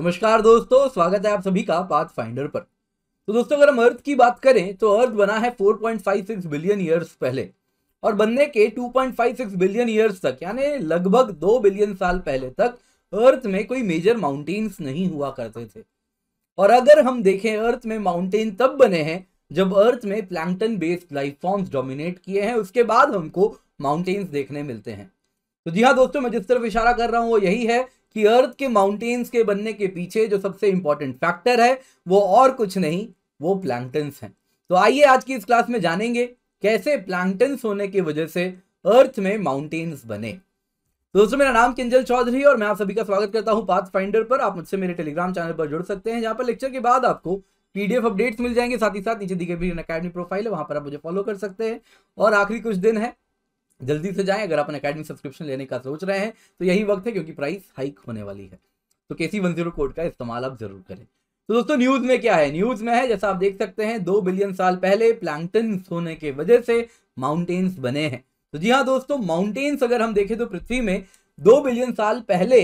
नमस्कार दोस्तों स्वागत है आप सभी का पाथ फाइंडर पर तो दोस्तों अगर हम अर्थ की बात करें तो अर्थ बना है 4.56 बिलियन ईयर्स पहले और बनने के 2.56 बिलियन ईयर्स तक यानी लगभग दो बिलियन साल पहले तक अर्थ में कोई मेजर माउंटेन्स नहीं हुआ करते थे और अगर हम देखें अर्थ में माउंटेन तब बने हैं जब अर्थ में plankton based life forms dominate किए हैं उसके बाद हमको माउंटेन्स देखने मिलते हैं तो जी हाँ दोस्तों मैं जिस तरफ इशारा कर रहा हूँ वो यही है कि अर्थ के माउंटेन्स के बनने के पीछे जो सबसे इंपॉर्टेंट फैक्टर है वो और कुछ नहीं वो प्लैंकटन्स हैं तो आइए आज की इस क्लास में जानेंगे कैसे प्लैंकटन्स होने की वजह से अर्थ में माउंटेन्स बने दोस्तों मेरा नाम किंजल चौधरी और मैं आप सभी का स्वागत करता हूं पाथ फाइंडर पर आप मुझसे मेरे टेलीग्राम चैनल पर जुड़ सकते हैं जहां पर लेक्चर के बाद आपको पीडीएफ अपडेट्स मिल जाएंगे साथ ही साथ नीचे दिखे भी अकेडमी प्रोफाइल है वहां पर आप मुझे फॉलो कर सकते हैं और आखिरी कुछ दिन है जल्दी से जाएं अगर आप अकेडमी सब्सक्रिप्शन लेने का सोच रहे हैं तो यही वक्त है क्योंकि प्राइस हाइक होने वाली है तो के सी वन जीरो कोड का इस्तेमाल आप जरूर करें तो दोस्तों न्यूज में क्या है न्यूज में है जैसा आप देख सकते हैं दो बिलियन साल पहले प्लांटन होने के वजह से माउंटेन्स बने हैं तो जी हाँ दोस्तों माउंटेन्स अगर हम देखें तो पृथ्वी में दो बिलियन साल पहले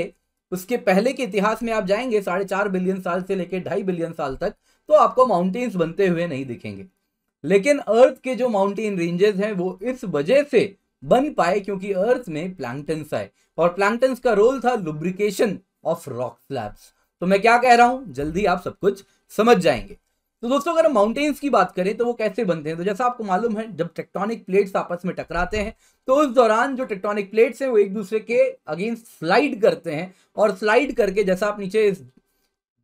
उसके पहले के इतिहास में आप जाएंगे साढ़े चार बिलियन साल से लेकर ढाई बिलियन साल तक तो आपको माउंटेन्स बनते हुए नहीं दिखेंगे लेकिन अर्थ के जो माउंटेन रेंजेस हैं वो इस वजह से बन पाए क्योंकि अर्थ में प्लांटन्स आए और प्लांटन्स का रोल था लुब्रिकेशन ऑफ रॉक स्लैब्स तो मैं क्या कह रहा हूं जल्दी आप सब कुछ समझ जाएंगे तो दोस्तों अगर माउंटेन्स की बात करें तो वो कैसे बनते हैं तो जैसा आपको मालूम है जब टेक्टोनिक प्लेट्स आपस में टकराते हैं तो उस दौरान जो टेक्टोनिक प्लेट्स हैं वो एक दूसरे के अगेंस्ट स्लाइड करते हैं और स्लाइड करके जैसा आप नीचे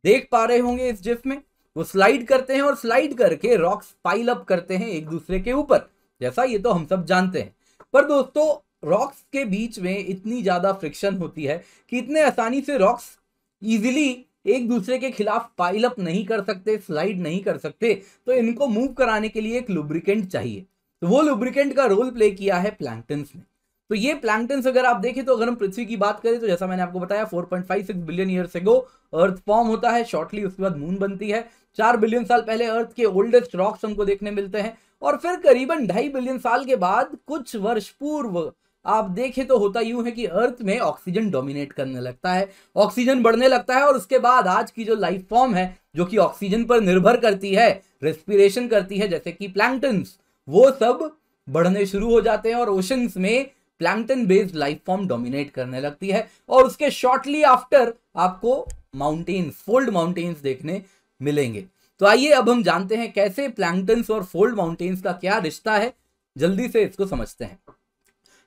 देख पा रहे होंगे इस जिफ में वो स्लाइड करते हैं और स्लाइड करके रॉक्स पाइल अप करते हैं एक दूसरे के ऊपर जैसा ये तो हम सब जानते हैं पर दोस्तों रॉक्स के बीच में इतनी ज़्यादा फ्रिक्शन होती है कि इतने आसानी से रॉक्स इजिली एक दूसरे के खिलाफ पाइल अप नहीं कर सकते स्लाइड नहीं कर सकते तो इनको मूव कराने के लिए एक लुब्रिकेंट चाहिए तो वो लुब्रिकेंट का रोल प्ले किया है प्लैंकटन्स ने तो ये प्लैंकटन्स अगर आप देखें तो अगर हम पृथ्वी की बात करें तो जैसा मैंने आपको बताया 4.56 बिलियन ईयर से गो अर्थ फॉर्म होता है शॉर्टली उसके बाद मून बनती है चार बिलियन साल पहले अर्थ के ओल्डेस्ट रॉक्स हमको देखने मिलते हैं और फिर करीबन ढाई बिलियन साल के बाद कुछ वर्ष पूर्व आप देखें तो होता यूं है कि अर्थ में ऑक्सीजन डोमिनेट करने लगता है ऑक्सीजन बढ़ने लगता है और उसके बाद आज की जो लाइफ फॉर्म है जो कि ऑक्सीजन पर निर्भर करती है रेस्पिरेशन करती है जैसे कि प्लैंकटन्स वो सब बढ़ने शुरू हो जाते हैं और ओशंस में plankton based life form dominate करने लगती है और उसके शॉर्टली आफ्टर आपको माउंटेन्स फोल्ड माउंटेन्स देखने मिलेंगे तो आइए अब हम जानते हैं कैसे प्लैंकटन्स और फोल्ड माउंटेन्स का क्या रिश्ता है जल्दी से इसको समझते हैं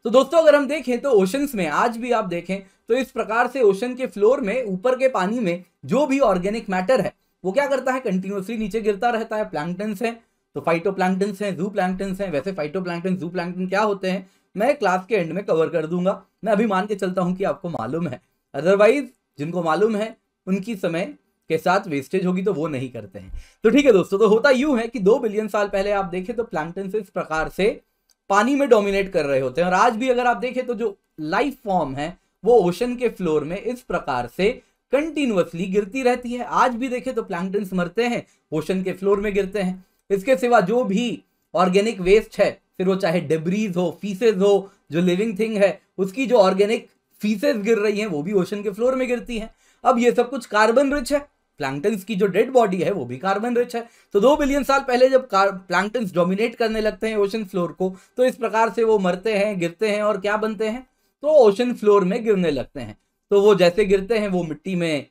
तो दोस्तों अगर हम देखें तो ओशंस में आज भी आप देखें तो इस प्रकार से ओशन के फ्लोर में ऊपर के पानी में जो भी ऑर्गेनिक मैटर है वो क्या करता है कंटिन्यूसली नीचे गिरता रहता है प्लैंकटन्स है तो फाइटो प्लैंकटन्स है जू प्लैंकटन्स है वैसे फाइटो प्लैंकटन जू प्लैंकटन क्या होते हैं मैं क्लास के एंड में कवर कर दूंगा मैं अभी मान के चलता हूँ कि आपको मालूम है अदरवाइज जिनको मालूम है उनकी समय के साथ वेस्टेज होगी तो वो नहीं करते हैं तो ठीक है दोस्तों तो होता यूं है कि दो बिलियन साल पहले आप देखें तो प्लांटन से इस प्रकार से पानी में डोमिनेट कर रहे होते हैं और आज भी अगर आप देखें तो जो लाइफ फॉर्म है वो ओशन के फ्लोर में इस प्रकार से कंटिन्यूसली गिरती रहती है आज भी देखें तो प्लांटन्स मरते हैं ओशन के फ्लोर में गिरते हैं इसके सिवा जो भी ऑर्गेनिक वेस्ट है फिर वो चाहे डेब्रीज हो फीसेज हो जो लिविंग थिंग है उसकी जो ऑर्गेनिक फीसेज गिर रही हैं वो भी ओशन के फ्लोर में गिरती हैं अब ये सब कुछ कार्बन रिच है प्लांटन्स की जो डेड बॉडी है वो भी कार्बन रिच है तो दो बिलियन साल पहले जब प्लांटन्स डोमिनेट करने लगते हैं ओशन फ्लोर को तो इस प्रकार से वो मरते हैं गिरते हैं और क्या बनते हैं तो ओशन फ्लोर में गिरने लगते हैं तो वो जैसे गिरते हैं वो मिट्टी में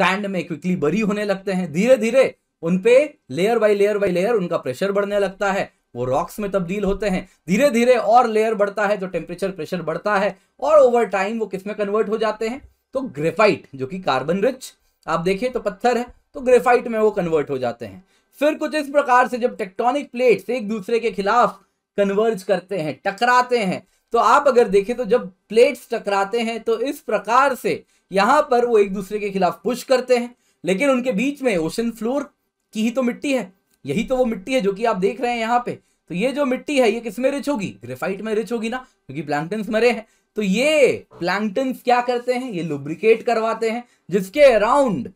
सैंड में क्विकली बरी होने लगते हैं धीरे धीरे उनपे layer by layer by layer उनका प्रेशर बढ़ने लगता है वो रॉक्स में तब्दील होते हैं धीरे धीरे और लेयर बढ़ता है जो टेम्परेचर प्रेशर बढ़ता है और ओवर टाइम वो किस में कन्वर्ट हो जाते हैं तो ग्रेफाइट जो कि कार्बन रिच आप देखिए तो पत्थर है तो ग्रेफाइट में वो कन्वर्ट हो जाते हैं फिर कुछ इस प्रकार से जब टेक्टोनिक प्लेट्स एक दूसरे के खिलाफ कन्वर्ज करते हैं टकराते हैं तो आप अगर देखें तो जब प्लेट्स टकराते हैं तो इस प्रकार से यहाँ पर वो एक दूसरे के खिलाफ पुश करते हैं लेकिन उनके बीच में ओशन फ्लोर की ही तो मिट्टी है यही तो वो मिट्टी है जो कि आप देख रहे हैं यहाँ पे तो ये जो मिट्टी है ये किस में रिच होगी ग्रेफाइट में रिच होगी ना क्योंकि प्लैंकटन्स मरे हैं तो ये प्लैंकटन्स क्या करते हैं ये लुब्रिकेट करवाते हैं जिसके अराउंड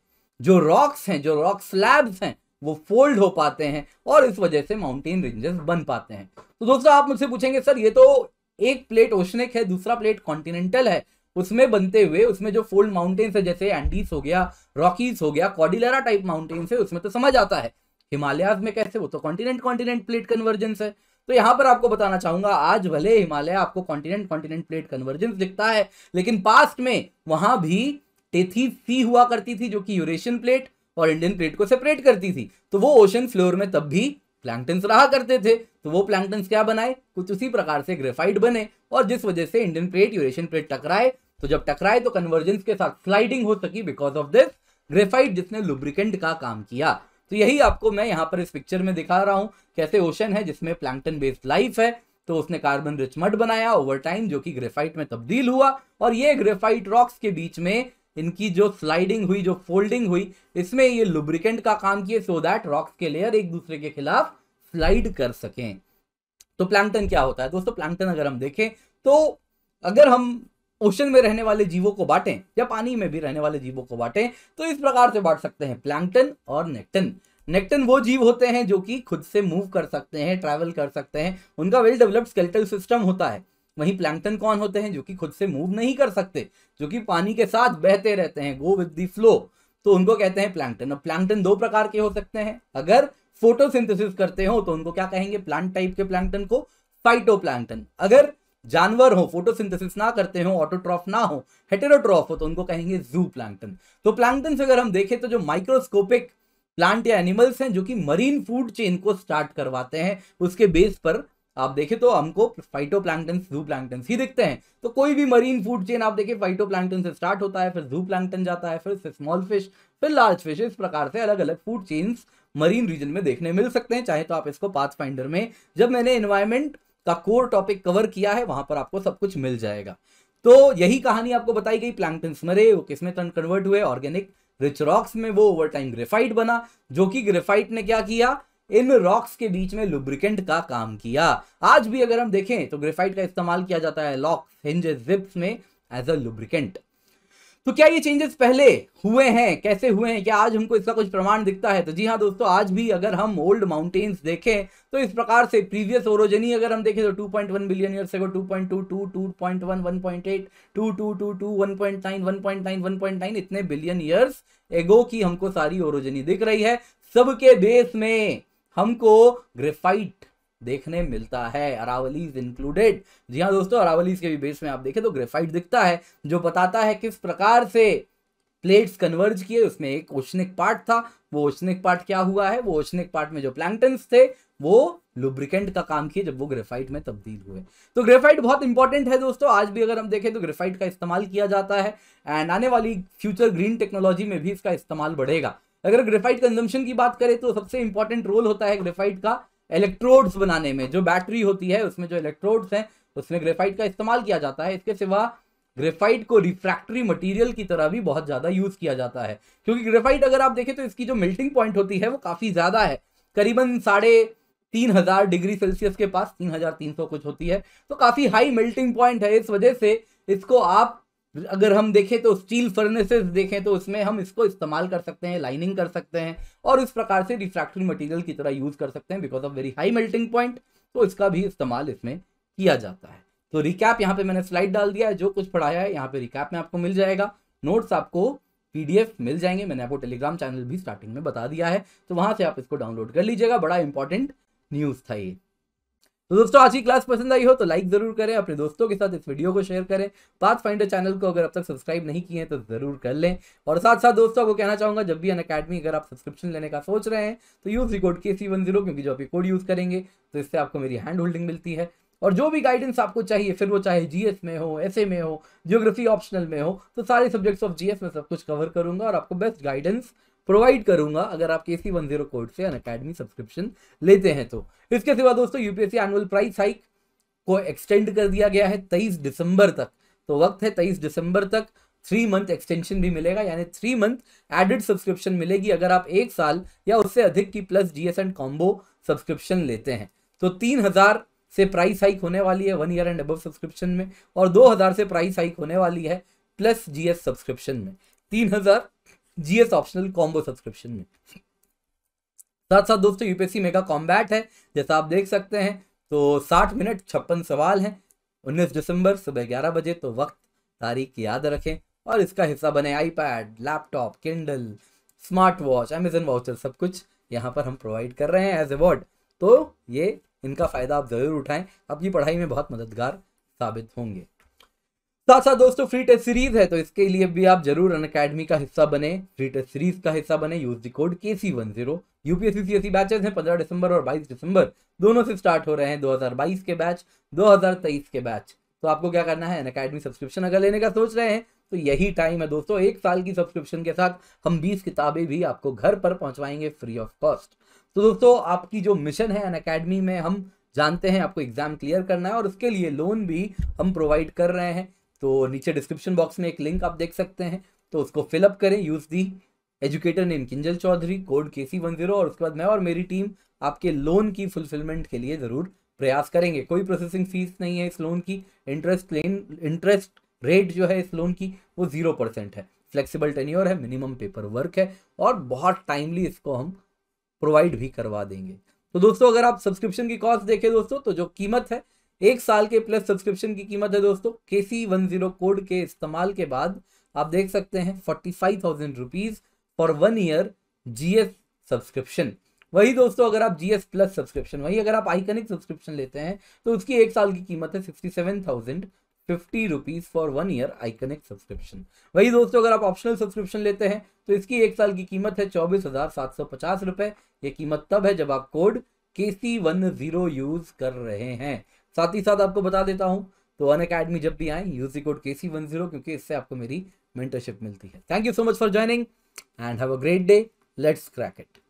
जो रॉक्स हैं जो रॉक स्लैब्स हैं वो फोल्ड हो पाते हैं और इस वजह से माउंटेन रेंजेस बन पाते हैं तो दोस्तों आप मुझसे पूछेंगे सर ये तो एक प्लेट ओशनिक है दूसरा प्लेट कॉन्टिनेंटल है उसमें बनते हुए उसमें जो फोल्ड माउंटेन्स है जैसे एंडीज हो गया रॉकीज हो गया कॉडिलेरा टाइप माउंटेन्स है उसमें तो समझ आता है हिमालयाज में कैसे वो तो कॉन्टिनेंट कॉन्टिनेंट प्लेट कन्वर्जेंस है तो यहाँ पर आपको बताना चाहूंगा आज भले हिमालय आपको कॉन्टिनेंट कॉन्टिनेंट प्लेट कन्वर्जेंस दिखता है लेकिन पास्ट में वहां भी टेथी फी हुआ करती थी जो कि यूरेशियन प्लेट और इंडियन प्लेट को सेपरेट करती थी तो वो ओशन फ्लोर में तब भी प्लैंकटन्स रहा करते थे तो वो प्लैंकटन्स क्या बनाए कुछ उसी प्रकार से ग्रेफाइट बने और जिस वजह से इंडियन प्लेट यूरेशियन प्लेट टकराए तो जब टकराए तो कन्वर्जेंस के साथ स्लाइडिंग हो सकी बिकॉज ऑफ दिस ग्रेफाइट जिसने लुब्रिकेंट का काम किया तो यही आपको मैं यहाँ पर इस पिक्चर में दिखा रहा हूँ कैसे ओशन है जिसमें प्लैंकटन बेस्ड लाइफ है तो उसने कार्बन रिच मड बनाया ओवर टाइम जो कि ग्रेफाइट में तब्दील हुआ और ये ग्रेफाइट रॉक्स के बीच में इनकी जो स्लाइडिंग हुई जो फोल्डिंग हुई इसमें ये लुब्रिकेंट का काम किए सो दैट रॉक्स के लेयर एक दूसरे के खिलाफ स्लाइड कर सकें तो प्लैंकटन क्या होता है दोस्तों प्लैंकटन अगर हम देखें तो अगर हम ओशन में रहने वाले जीवों को बांटें या पानी में भी रहने वाले जीवों को बांटें तो इस प्रकार से बांट सकते हैं प्लैंकटन और नेक्टन नेक्टन वो जीव होते हैं जो कि खुद से मूव कर सकते हैं ट्रैवल कर सकते हैं उनका वेल डेवलप्ड स्केलेटल सिस्टम होता है वहीं प्लैंकटन कौन होते हैं जो कि खुद से मूव नहीं कर सकते जो कि पानी के साथ बहते रहते हैं गो विद दी फ्लो तो उनको कहते हैं प्लैंकटन और प्लैंकटन दो प्रकार के हो सकते हैं अगर फोटोसिंथेसिस करते हो तो उनको क्या कहेंगे प्लांट टाइप के प्लैंकटन को फाइटोप्लैंकटन अगर जानवर हो फोटोसिंथेसिस ना करते हो ऑटोट्रॉफ ना हो हेटेरोट्रॉफ हो तो उनको कहेंगे जू प्लांटन तो प्लांटन से अगर हम देखें तो जो माइक्रोस्कोपिक प्लांट या एनिमल्स हैं जो कि मरीन फूड चेन को स्टार्ट करवाते हैं उसके बेस पर आप देखें तो हमको फाइटो प्लांटन जू प्लांटन ही दिखते हैं तो कोई भी मरीन फूड चेन आप देखें फाइटो प्लांटन से स्टार्ट होता है फिर जू प्लांटन जाता है फिर स्मॉल फिश फिर लार्ज फिश इस प्रकार से अलग अलग फूड चेन्स मरीन रीजन में देखने मिल सकते हैं चाहे तो आप इसको पाथ फाइंडर में जब मैंने इन्वायरमेंट का कोर टॉपिक कवर किया है वहां पर आपको सब कुछ मिल जाएगा तो यही कहानी आपको बताई गई प्लैंकटन स्मरे वो किसमें कन्वर्ट हुए ऑर्गेनिक रिच रॉक्स में वो ओवर टाइम ग्रेफाइट बना जो कि ग्रेफाइट ने क्या किया इन रॉक्स के बीच में लुब्रिकेंट का काम किया आज भी अगर हम देखें तो ग्रेफाइट का इस्तेमाल किया जाता है लॉक्स हिंजेस जिप्स में एज अ लुब्रिकेंट तो क्या ये चेंजेस पहले हुए हैं कैसे हुए हैं क्या आज हमको इसका कुछ प्रमाण दिखता है तो जी हाँ दोस्तों आज भी अगर हम ओल्ड माउंटेन्स देखें तो इस प्रकार से प्रीवियस ओरोजनी अगर हम देखें तो 2.1 billion year years ago 2.22 2.1 1.8 2222 1.9 1.9 nine इतने बिलियन ईयर्स एगो की हमको सारी ओरोजनी दिख रही है सबके बेस में हमको ग्रेफाइट देखने मिलता है अरावलीज इंक्लूडेड जी हाँ दोस्तों अरावलीज के भी बेस में आप देखें तो ग्रेफाइट दिखता है जो बताता है किस प्रकार से प्लेट्स कन्वर्ज किए उसमें एक ओशनिक पार्ट था वो ओशनिक पार्ट क्या हुआ है वो ओशनिक पार्ट में जो प्लैंकटन्स थे वो लुब्रिकेंट का काम किए जब वो ग्रेफाइट में तब्दील हुए तो ग्रेफाइट बहुत इंपॉर्टेंट है दोस्तों आज भी अगर हम देखें तो ग्रेफाइट का इस्तेमाल किया जाता है एंड आने वाली फ्यूचर ग्रीन टेक्नोलॉजी में भी इसका इस्तेमाल बढ़ेगा अगर ग्रेफाइट कंजम्पशन की बात करें तो सबसे इंपॉर्टेंट रोल होता है ग्रेफाइट का इलेक्ट्रोड्स बनाने में जो बैटरी होती है उसमें जो इलेक्ट्रोड्स हैं उसमें ग्रेफाइट का इस्तेमाल किया जाता है इसके सिवा ग्रेफाइट को रिफ्रैक्टरी मटेरियल की तरह भी बहुत ज़्यादा यूज़ किया जाता है क्योंकि ग्रेफाइट अगर आप देखें तो इसकी जो मेल्टिंग पॉइंट होती है वो काफ़ी ज़्यादा है करीबन साढ़े तीन हज़ार डिग्री सेल्सियस के पास तीन हज़ार तीन सौ कुछ होती है तो काफ़ी हाई मेल्टिंग पॉइंट है इस वजह से इसको आप अगर हम देखें तो स्टील फर्नेसेस देखें तो उसमें हम इसको इस्तेमाल कर सकते हैं लाइनिंग कर सकते हैं और इस प्रकार से रिफ्रैक्टरी मटेरियल की तरह यूज़ कर सकते हैं because of very high melting point तो इसका भी इस्तेमाल इसमें किया जाता है तो रिकैप यहाँ पे मैंने स्लाइड डाल दिया है जो कुछ पढ़ाया है यहाँ पे रिकैप में आपको मिल जाएगा नोट्स आपको पीडीएफ मिल जाएंगे मैंने आपको टेलीग्राम चैनल भी स्टार्टिंग में बता दिया है तो वहाँ से आप इसको डाउनलोड कर लीजिएगा बड़ा इंपॉर्टेंट न्यूज़ था ये तो दोस्तों आज की क्लास पसंद आई हो तो लाइक जरूर करें अपने दोस्तों के साथ इस वीडियो को शेयर करें पाथ फाइंडर चैनल को अगर अब तक सब्सक्राइब नहीं किए हैं तो जरूर कर लें और साथ साथ दोस्तों को कहना चाहूंगा जब भी अन अकेडमी अगर आप सब्सक्रिप्शन लेने का सोच रहे हैं तो यूज रिकॉर्ड के सी वन जीरो क्योंकि जो आप कोड यूज करेंगे तो इससे आपको मेरी हैंड होल्डिंग मिलती है और जो भी गाइडेंस आपको चाहिए फिर वो चाहे जीएस में हो एसए में हो ज्योग्राफी ऑप्शनल में हो तो सारे सब्जेक्ट्स ऑफ जीएस में सब कुछ कवर करूंगा और आपको बेस्ट गाइडेंस प्रोवाइड करूंगा अगर आप के सी वन जीरो कोड से अकेडमी सब्सक्रिप्शन लेते हैं तो इसके सिवा दोस्तों यूपीएससी एनुअल प्राइस हाइक को एक्सटेंड कर दिया गया है तेईस दिसंबर तक तो वक्त है तेईस दिसंबर तक थ्री मंथ एक्सटेंशन भी मिलेगा यानी थ्री मंथ एडेड सब्सक्रिप्शन मिलेगी अगर आप एक साल या उससे अधिक की plus GS and combo subscription लेते हैं तो तीन हजार से प्राइस हाइक होने वाली है one year and above subscription में और दो हजार से प्राइस हाइक होने वाली है प्लस जीएस सब्सक्रिप्शन में तीन हजार जीएस ऑप्शनल कॉम्बो सब्सक्रिप्शन में साथ साथ दोस्तों यूपीएससी मेगा कॉम्बैट है जैसा आप देख सकते हैं तो साठ मिनट छप्पन सवाल हैं उन्नीस दिसंबर सुबह ग्यारह बजे तो वक्त तारीख याद रखें और इसका हिस्सा बने iPad laptop Kindle smart watch Amazon voucher सब कुछ यहाँ पर हम प्रोवाइड कर रहे हैं एज ए वर्ड तो ये इनका फ़ायदा आप ज़रूर उठाएं आपकी पढ़ाई में बहुत मददगार साबित होंगे साथ साथ दोस्तों फ्री टेस्ट सीरीज है तो इसके लिए भी आप जरूर अन अकेडमी का हिस्सा बने फ्री टेस्ट सीरीज का हिस्सा बने use the code K C one zero UPSC C S batches हैं पंद्रह दिसंबर और बाईस दिसंबर दोनों से स्टार्ट हो रहे हैं दो हजार बाईस के बैच दो हजार तेईस के बैच तो आपको क्या करना है अन अकेडमी सब्सक्रिप्शन अगर लेने का सोच रहे हैं तो यही टाइम है दोस्तों एक साल की सब्सक्रिप्शन के साथ हम बीस किताबें भी आपको घर पर पहुंचवाएंगे फ्री ऑफ कॉस्ट तो दोस्तों आपकी जो मिशन है अन अकेडमी में हम जानते हैं आपको एग्जाम क्लियर करना है और उसके लिए लोन भी हम प्रोवाइड कर रहे हैं तो नीचे डिस्क्रिप्शन बॉक्स में एक लिंक आप देख सकते हैं तो उसको फिलअप करें use the educator name Kinjal Chaudhary code K C one zero और उसके बाद मैं और मेरी टीम आपके लोन की फुलफिलमेंट के लिए ज़रूर प्रयास करेंगे कोई प्रोसेसिंग फीस नहीं है इस लोन की इंटरेस्ट लेन इंटरेस्ट रेट जो है इस लोन की वो ज़ीरो परसेंट है फ्लेक्सिबल टेन्योर है मिनिमम पेपर वर्क है और बहुत टाइमली इसको हम प्रोवाइड भी करवा देंगे तो दोस्तों अगर आप सब्सक्रिप्शन की कॉस्ट देखें दोस्तों तो जो कीमत है एक साल के प्लस सब्सक्रिप्शन की कीमत है दोस्तों के सी वन जीरो कोड के इस्तेमाल के बाद आप देख सकते हैं forty five thousand rupees for one year GS subscription वही दोस्तों अगर आप जीएस प्लस सब्सक्रिप्शन वही अगर आप आइकनिक सब्सक्रिप्शन लेते हैं तो उसकी एक साल की कीमत है sixty seven thousand fifty rupees for one year iconic subscription वही दोस्तों अगर आप ऑप्शनल सब्सक्रिप्शन लेते हैं तो इसकी एक साल की कीमत है चौबीस हजार सात सौ पचास रुपए ये कीमत तब है जब आप कोड के सी वन जीरो यूज कर रहे हैं साथ ही साथ आपको बता देता हूँ तो अन अकेडमी जब भी आए यूज कोड के सी वन जीरो क्योंकि इससे आपको मेरी मेंटरशिप मिलती है thank you so much for joining and have a great day let's crack it